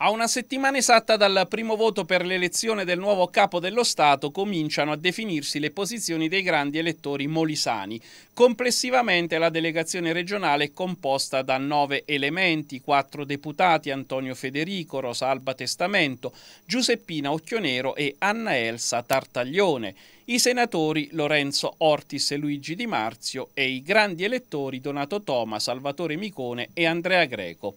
A una settimana esatta dal primo voto per l'elezione del nuovo capo dello Stato cominciano a definirsi le posizioni dei grandi elettori molisani. Complessivamente la delegazione regionale è composta da nove elementi, quattro deputati Antonio Federico, Rosa Alba Testamento, Giuseppina Occhionero e Anna Elsa Tartaglione, i senatori Lorenzo Ortis e Luigi Di Marzio e i grandi elettori Donato Toma, Salvatore Micone e Andrea Greco.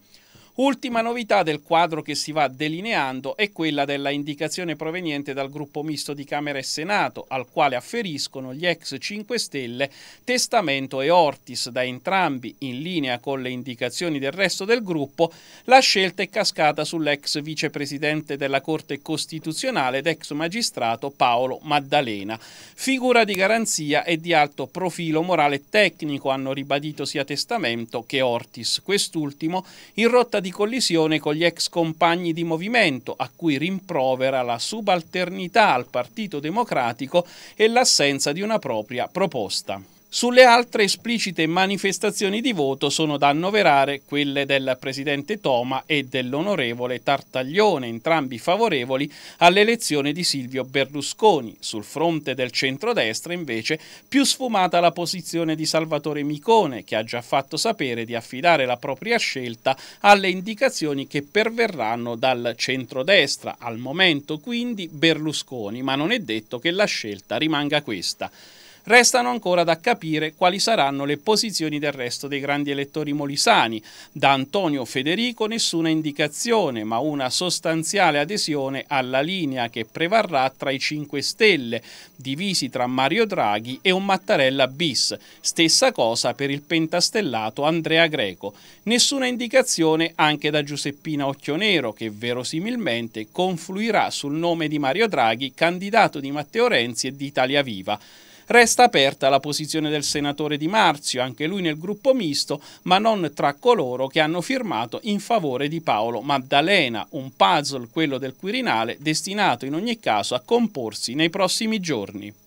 Ultima novità del quadro che si va delineando è quella della indicazione proveniente dal gruppo misto di Camera e Senato, al quale afferiscono gli ex 5 Stelle Testamento e Ortis, da entrambi in linea con le indicazioni del resto del gruppo, la scelta è cascata sull'ex vicepresidente della Corte Costituzionale ed ex magistrato Paolo Maddalena. Figura di garanzia e di alto profilo morale e tecnico hanno ribadito sia Testamento che Ortis. Quest'ultimo in rotta di collisione con gli ex compagni di movimento, a cui rimprovera la subalternità al Partito Democratico e l'assenza di una propria proposta. Sulle altre esplicite manifestazioni di voto sono da annoverare quelle del presidente Toma e dell'onorevole Tartaglione, entrambi favorevoli all'elezione di Silvio Berlusconi. Sul fronte del centrodestra, invece, più sfumata la posizione di Salvatore Micone, che ha già fatto sapere di affidare la propria scelta alle indicazioni che perverranno dal centrodestra. Al momento, quindi, Berlusconi, ma non è detto che la scelta rimanga questa. Restano ancora da capire quali saranno le posizioni del resto dei grandi elettori molisani. Da Antonio Federico nessuna indicazione, ma una sostanziale adesione alla linea che prevarrà tra i 5 Stelle, divisi tra Mario Draghi e un Mattarella bis. Stessa cosa per il pentastellato Andrea Greco. Nessuna indicazione anche da Giuseppina Occhionero, che verosimilmente confluirà sul nome di Mario Draghi, candidato di Matteo Renzi e di Italia Viva. Resta aperta la posizione del senatore Di Marzio, anche lui nel gruppo misto, ma non tra coloro che hanno firmato in favore di Paolo Maddalena, un puzzle, quello del Quirinale, destinato in ogni caso a comporsi nei prossimi giorni.